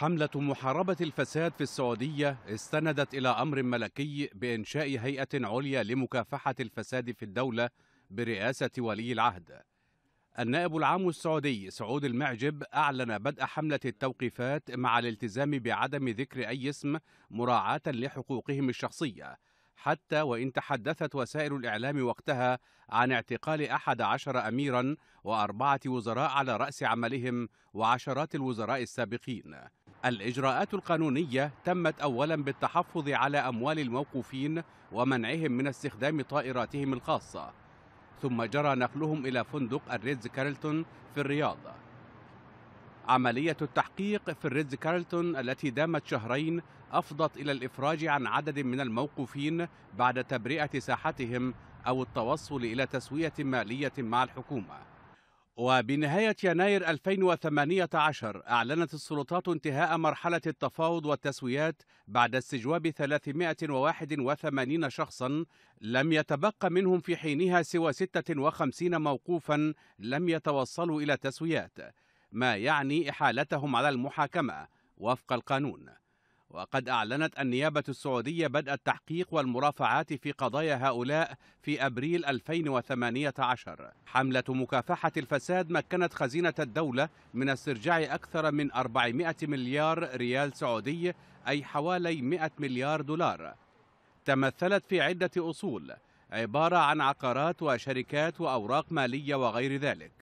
حملة محاربة الفساد في السعودية استندت إلى أمر ملكي بإنشاء هيئة عليا لمكافحة الفساد في الدولة برئاسة ولي العهد. النائب العام السعودي سعود المعجب أعلن بدء حملة التوقيفات مع الالتزام بعدم ذكر أي اسم مراعاة لحقوقهم الشخصية، حتى وإن تحدثت وسائل الإعلام وقتها عن اعتقال أحد عشر أميرا وأربعة وزراء على رأس عملهم وعشرات الوزراء السابقين. الإجراءات القانونية تمت أولا بالتحفظ على أموال الموقوفين ومنعهم من استخدام طائراتهم الخاصة ثم جرى نقلهم إلى فندق الريدز كارلتون في الرياض عملية التحقيق في الريدز كارلتون التي دامت شهرين أفضت إلى الإفراج عن عدد من الموقوفين بعد تبرئة ساحتهم أو التوصل إلى تسوية مالية مع الحكومة وبنهاية يناير 2018 أعلنت السلطات انتهاء مرحلة التفاوض والتسويات بعد استجواب 381 شخصا لم يتبقى منهم في حينها سوى 56 موقوفا لم يتوصلوا إلى تسويات ما يعني إحالتهم على المحاكمة وفق القانون وقد أعلنت النيابة السعودية بدء التحقيق والمرافعات في قضايا هؤلاء في أبريل 2018 حملة مكافحة الفساد مكنت خزينة الدولة من استرجاع أكثر من 400 مليار ريال سعودي أي حوالي 100 مليار دولار تمثلت في عدة أصول عبارة عن عقارات وشركات وأوراق مالية وغير ذلك